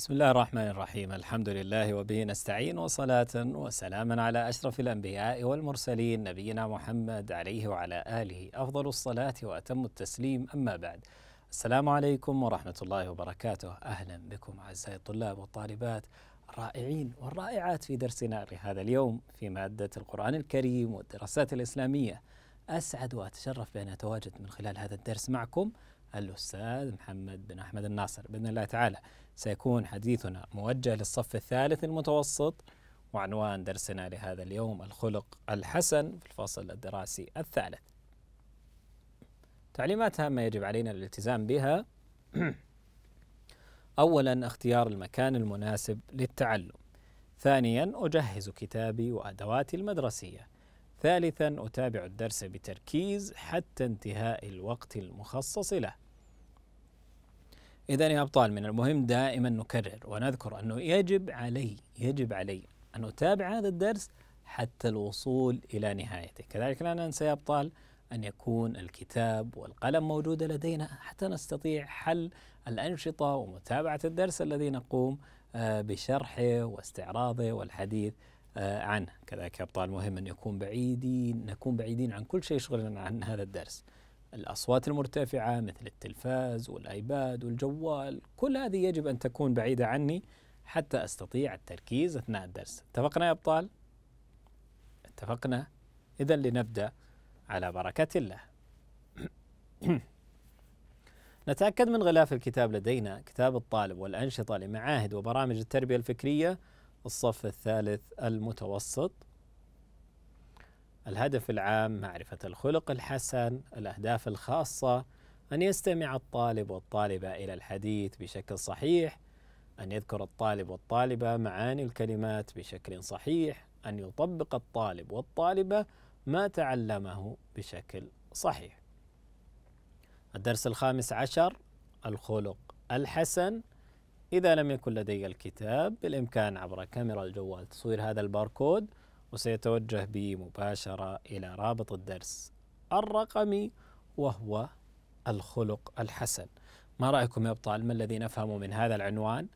بسم الله الرحمن الرحيم الحمد لله وبه نستعين وصلاة وسلاما على أشرف الأنبياء والمرسلين نبينا محمد عليه وعلى آله أفضل الصلاة وأتم التسليم أما بعد السلام عليكم ورحمة الله وبركاته أهلا بكم أعزائي الطلاب والطالبات الرائعين والرائعات في درسنا لهذا اليوم في مادة القرآن الكريم والدراسات الإسلامية أسعد وأتشرف بأن أتواجد من خلال هذا الدرس معكم الأستاذ محمد بن أحمد الناصر بإذن الله تعالى سيكون حديثنا موجه للصف الثالث المتوسط وعنوان درسنا لهذا اليوم الخلق الحسن في الفصل الدراسي الثالث تعليمات هامة يجب علينا الالتزام بها أولا اختيار المكان المناسب للتعلم ثانيا أجهز كتابي وأدواتي المدرسية ثالثا أتابع الدرس بتركيز حتى انتهاء الوقت المخصص له إذا يا أبطال من المهم دائما نكرر ونذكر أنه يجب علي يجب علي أن أتابع هذا الدرس حتى الوصول إلى نهايته كذلك لا ننسى يا أبطال أن يكون الكتاب والقلم موجودة لدينا حتى نستطيع حل الأنشطة ومتابعة الدرس الذي نقوم آه، بشرحه واستعراضه والحديث آه، عنه كذلك أبطال مهم أن يكون بعيدين نكون بعيدين عن كل شيء يشغلنا عن هذا الدرس الأصوات المرتفعة مثل التلفاز والآيباد والجوال كل هذه يجب أن تكون بعيدة عني حتى أستطيع التركيز أثناء الدرس اتفقنا يا أبطال؟ اتفقنا إذا لنبدأ على بركة الله نتأكد من غلاف الكتاب لدينا كتاب الطالب والأنشطة لمعاهد وبرامج التربية الفكرية الصف الثالث المتوسط الهدف العام معرفة الخلق الحسن الأهداف الخاصة أن يستمع الطالب والطالبة إلى الحديث بشكل صحيح أن يذكر الطالب والطالبة معاني الكلمات بشكل صحيح أن يطبق الطالب والطالبة ما تعلمه بشكل صحيح الدرس الخامس عشر الخلق الحسن إذا لم يكن لدي الكتاب بالإمكان عبر كاميرا الجوال تصوير هذا الباركود وسيتوجه بي مباشرة إلى رابط الدرس الرقمي وهو الخلق الحسن ما رأيكم يا أبطال ما الذي نفهمه من هذا العنوان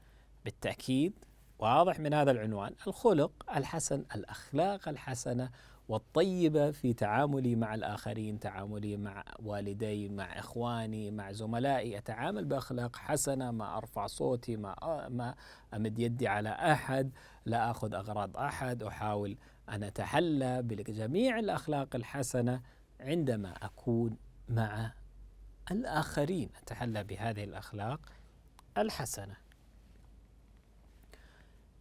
بالتأكيد واضح من هذا العنوان الخلق الحسن الأخلاق الحسنة والطيبة في تعاملي مع الآخرين تعاملي مع والدي مع إخواني مع زملائي أتعامل بأخلاق حسنة ما أرفع صوتي ما ما أمد يدي على أحد لا أخذ أغراض أحد أحاول أن أتحلى بجميع الأخلاق الحسنة عندما أكون مع الآخرين أتحلى بهذه الأخلاق الحسنة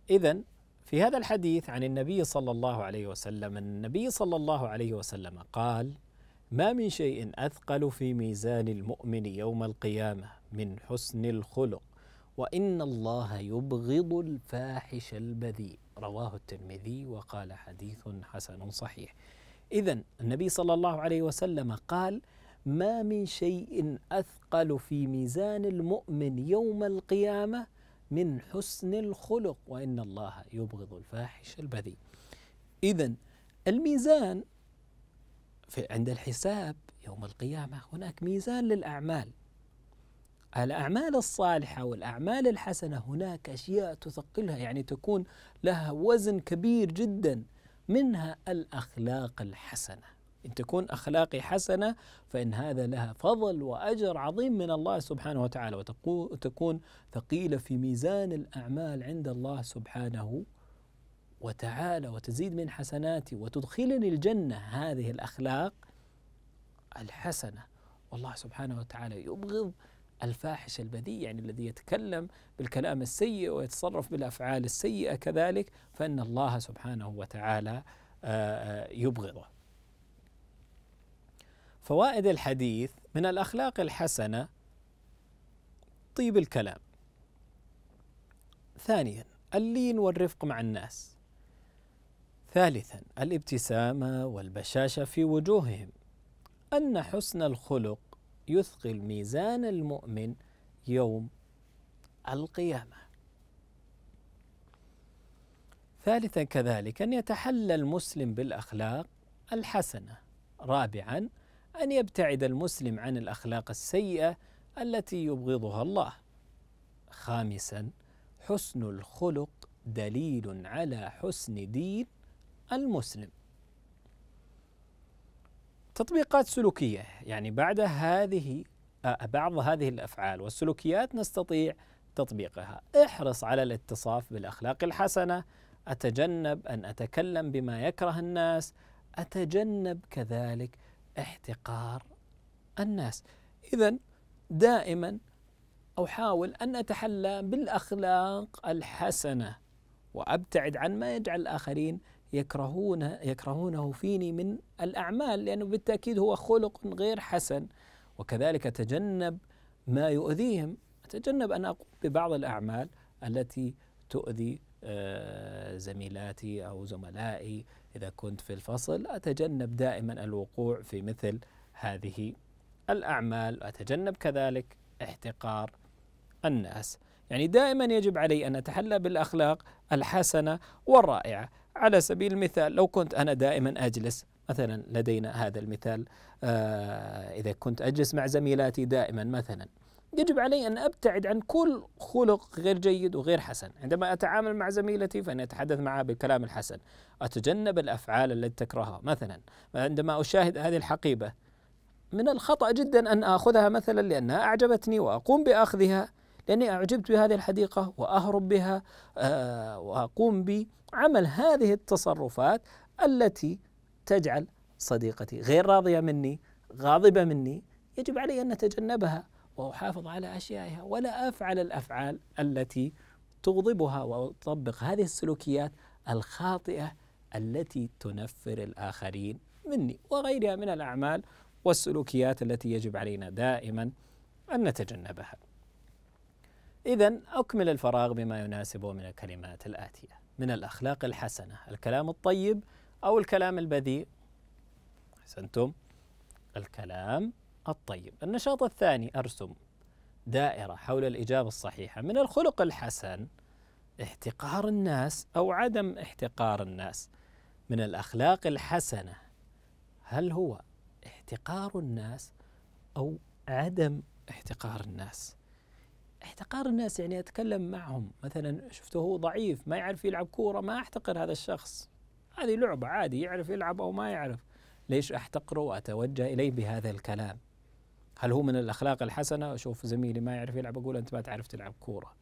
إذا في هذا الحديث عن النبي صلى الله عليه وسلم النبي صلى الله عليه وسلم قال ما من شيء اثقل في ميزان المؤمن يوم القيامه من حسن الخلق وان الله يبغض الفاحش البذيء رواه الترمذي وقال حديث حسن صحيح اذا النبي صلى الله عليه وسلم قال ما من شيء اثقل في ميزان المؤمن يوم القيامه من حسن الخلق وإن الله يبغض الفاحش البذيء إذا الميزان في عند الحساب يوم القيامة هناك ميزان للأعمال الأعمال الصالحة والأعمال الحسنة هناك أشياء تثقلها يعني تكون لها وزن كبير جدا منها الأخلاق الحسنة إن تكون أخلاقي حسنة فإن هذا لها فضل وأجر عظيم من الله سبحانه وتعالى وتكون ثقيلة في ميزان الأعمال عند الله سبحانه وتعالى وتزيد من حسناتي وتدخلني الجنة هذه الأخلاق الحسنة والله سبحانه وتعالى يبغض الفاحش البذيء يعني الذي يتكلم بالكلام السيء ويتصرف بالافعال السيئه كذلك فان الله سبحانه وتعالى يبغضه. فوائد الحديث من الأخلاق الحسنة طيب الكلام ثانيا اللين والرفق مع الناس ثالثا الابتسامة والبشاشة في وجوههم أن حسن الخلق يثقل ميزان المؤمن يوم القيامة ثالثا كذلك أن يتحلى المسلم بالأخلاق الحسنة رابعا أن يبتعد المسلم عن الأخلاق السيئة التي يبغضها الله. خامسا حسن الخلق دليل على حسن دين المسلم. تطبيقات سلوكية يعني بعد هذه آه، بعض هذه الأفعال والسلوكيات نستطيع تطبيقها احرص على الاتصاف بالأخلاق الحسنة أتجنب أن أتكلم بما يكره الناس أتجنب كذلك احتقار الناس إذا دائما أحاول أن أتحلى بالأخلاق الحسنة وأبتعد عن ما يجعل الآخرين يكرهون يكرهونه فيني من الأعمال لأنه بالتأكيد هو خلق غير حسن وكذلك أتجنب ما يؤذيهم أتجنب أن أقوم ببعض الأعمال التي تؤذي آه، زميلاتي أو زملائي إذا كنت في الفصل أتجنب دائما الوقوع في مثل هذه الأعمال أتجنب كذلك احتقار الناس يعني دائما يجب علي أن أتحلى بالأخلاق الحسنة والرائعة على سبيل المثال لو كنت أنا دائما أجلس مثلا لدينا هذا المثال آه إذا كنت أجلس مع زميلاتي دائما مثلا يجب علي أن أبتعد عن كل خلق غير جيد وغير حسن عندما أتعامل مع زميلتي فأنا أتحدث معها بالكلام الحسن أتجنب الأفعال التي تكرهها مثلا عندما أشاهد هذه الحقيبة من الخطأ جدا أن آخذها مثلا لأنها أعجبتني وأقوم بأخذها لأني أعجبت بهذه الحديقة وأهرب بها آه، وأقوم بعمل هذه التصرفات التي تجعل صديقتي غير راضية مني غاضبة مني يجب علي أن أتجنبها واحافظ على اشيائها ولا افعل الافعال التي تغضبها واطبق هذه السلوكيات الخاطئه التي تنفر الاخرين مني وغيرها من الاعمال والسلوكيات التي يجب علينا دائما ان نتجنبها. اذا اكمل الفراغ بما يناسبه من الكلمات الاتيه من الاخلاق الحسنه، الكلام الطيب او الكلام البذيء. احسنتم؟ الكلام الطيب النشاط الثاني أرسم دائرة حول الإجابة الصحيحة من الخلق الحسن احتقار الناس أو عدم احتقار الناس من الأخلاق الحسنة هل هو احتقار الناس أو عدم احتقار الناس احتقار الناس يعني أتكلم معهم مثلا شفته هو ضعيف ما يعرف يلعب كورة ما أحتقر هذا الشخص هذه لعبة عادي يعرف يلعب أو ما يعرف ليش أحتقره وأتوجه إليه بهذا الكلام هل هو من الاخلاق الحسنه اشوف زميلي ما يعرف يلعب اقول انت ما تعرف تلعب كوره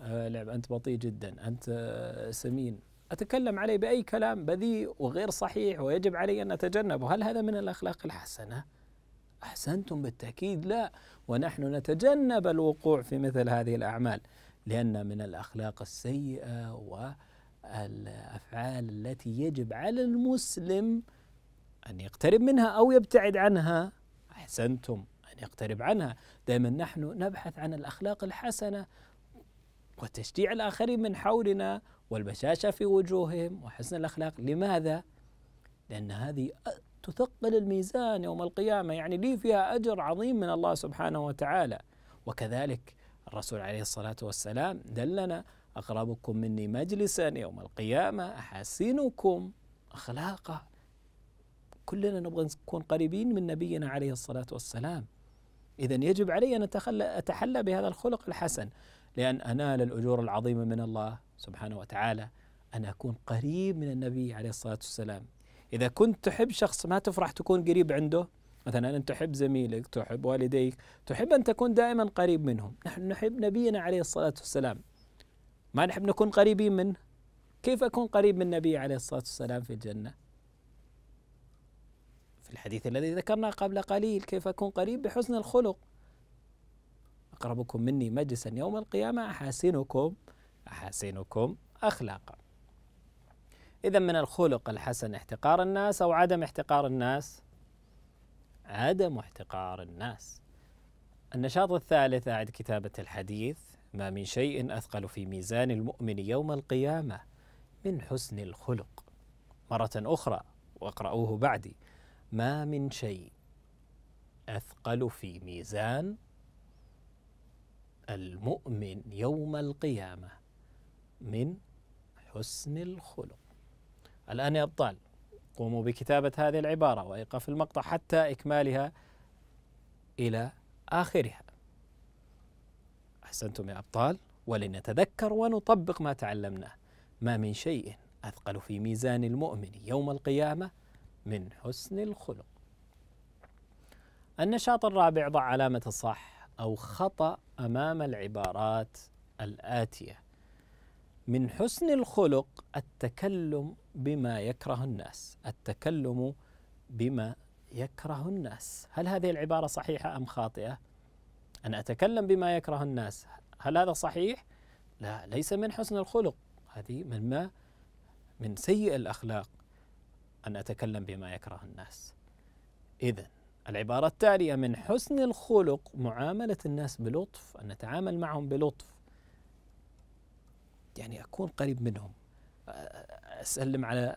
آه، لعب انت بطيء جدا انت آه، سمين اتكلم عليه باي كلام بذيء وغير صحيح ويجب علي ان اتجنبه هل هذا من الاخلاق الحسنه احسنتم بالتاكيد لا ونحن نتجنب الوقوع في مثل هذه الاعمال لان من الاخلاق السيئه والافعال التي يجب على المسلم ان يقترب منها او يبتعد عنها أحسنتم أن يقترب عنها دائما نحن نبحث عن الأخلاق الحسنة وتشجيع الآخرين من حولنا والبشاشة في وجوههم وحسن الأخلاق لماذا؟ لأن هذه تثقل الميزان يوم القيامة يعني لي فيها أجر عظيم من الله سبحانه وتعالى وكذلك الرسول عليه الصلاة والسلام دلنا أقربكم مني مجلسا يوم القيامة أحاسنكم أخلاقا كلنا نبغى نكون قريبين من نبينا عليه الصلاة والسلام إذا يجب علي أن أتخلى أتحلى بهذا الخلق الحسن لأن أنال الأجور العظيمة من الله سبحانه وتعالى أن أكون قريب من النبي عليه الصلاة والسلام إذا كنت تحب شخص ما تفرح تكون قريب عنده مثلا أنت تحب زميلك تحب والديك تحب أن تكون دائما قريب منهم نحن نحب نبينا عليه الصلاة والسلام ما نحب نكون قريبين منه كيف أكون قريب من النبي عليه الصلاة والسلام في الجنة في الحديث الذي ذكرناه قبل قليل كيف أكون قريب بحسن الخلق أقربكم مني مجلسا يوم القيامة أحاسنكم أحاسنكم أخلاقا إذا من الخلق الحسن احتقار الناس أو عدم احتقار الناس عدم احتقار الناس النشاط الثالث أعد كتابة الحديث ما من شيء أثقل في ميزان المؤمن يوم القيامة من حسن الخلق مرة أخرى واقرأوه بعدي ما من شيء اثقل في ميزان المؤمن يوم القيامه من حسن الخلق الان يا ابطال قوموا بكتابه هذه العباره وايقاف المقطع حتى اكمالها الى اخرها احسنتم يا ابطال ولنتذكر ونطبق ما تعلمناه ما من شيء اثقل في ميزان المؤمن يوم القيامه من حسن الخلق النشاط الرابع ضع علامة الصح أو خطأ أمام العبارات الآتية من حسن الخلق التكلم بما يكره الناس التكلم بما يكره الناس هل هذه العبارة صحيحة أم خاطئة؟ أن أتكلم بما يكره الناس هل هذا صحيح؟ لا ليس من حسن الخلق هذه من ما من سيء الأخلاق أن أتكلم بما يكره الناس إذا العبارة التالية من حسن الخلق معاملة الناس بلطف أن نتعامل معهم بلطف يعني أكون قريب منهم أسلم على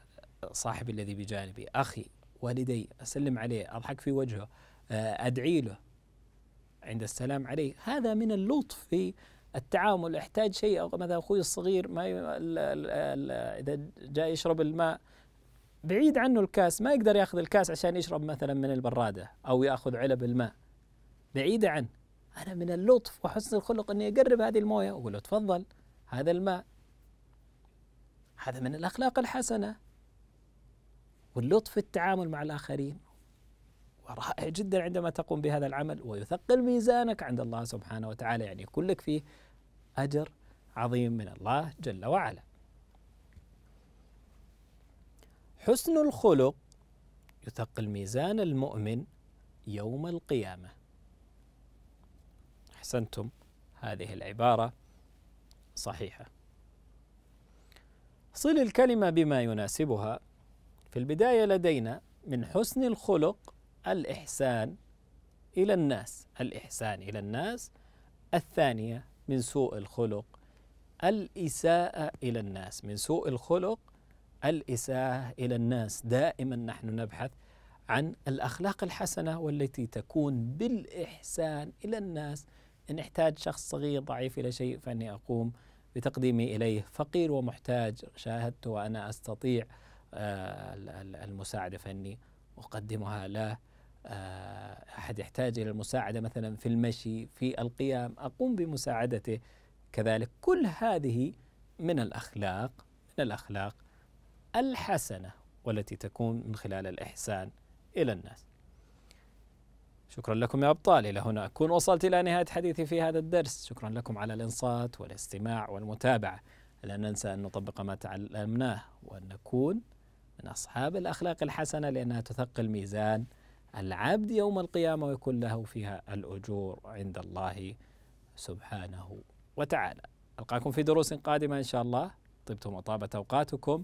صاحبي الذي بجانبي أخي والدي أسلم عليه أضحك في وجهه أدعي له عند السلام عليه هذا من اللطف في التعامل احتاج شيء مثلا أخوي الصغير ما إذا جاء يشرب الماء بعيد عنه الكاس ما يقدر ياخذ الكاس عشان يشرب مثلا من البراده او ياخذ علب الماء بعيده عنه انا من اللطف وحسن الخلق اني اقرب هذه المويه واقول له تفضل هذا الماء هذا من الاخلاق الحسنه واللطف في التعامل مع الاخرين ورائع جدا عندما تقوم بهذا العمل ويثقل ميزانك عند الله سبحانه وتعالى يعني يكون لك فيه اجر عظيم من الله جل وعلا حسن الخلق يثقل ميزان المؤمن يوم القيامة أحسنتم هذه العبارة صحيحة صل الكلمة بما يناسبها في البداية لدينا من حسن الخلق الإحسان إلى الناس الإحسان إلى الناس الثانية من سوء الخلق الإساءة إلى الناس من سوء الخلق الإساءة إلى الناس دائما نحن نبحث عن الأخلاق الحسنة والتي تكون بالإحسان إلى الناس إن احتاج شخص صغير ضعيف إلى شيء فأني أقوم بتقديمي إليه فقير ومحتاج شاهدت وأنا أستطيع آه، المساعدة فأني أقدمها له آه، أحد يحتاج إلى المساعدة مثلا في المشي في القيام أقوم بمساعدته كذلك كل هذه من الأخلاق من الأخلاق الحسنة والتي تكون من خلال الإحسان إلى الناس شكرا لكم يا أبطال إلى هنا أكون وصلت إلى نهاية حديثي في هذا الدرس شكرا لكم على الإنصات والاستماع والمتابعة لا ننسى أن نطبق ما تعلمناه وأن نكون من أصحاب الأخلاق الحسنة لأنها تثقل ميزان العبد يوم القيامة ويكون له فيها الأجور عند الله سبحانه وتعالى ألقاكم في دروس قادمة إن شاء الله طبتم وطابت أوقاتكم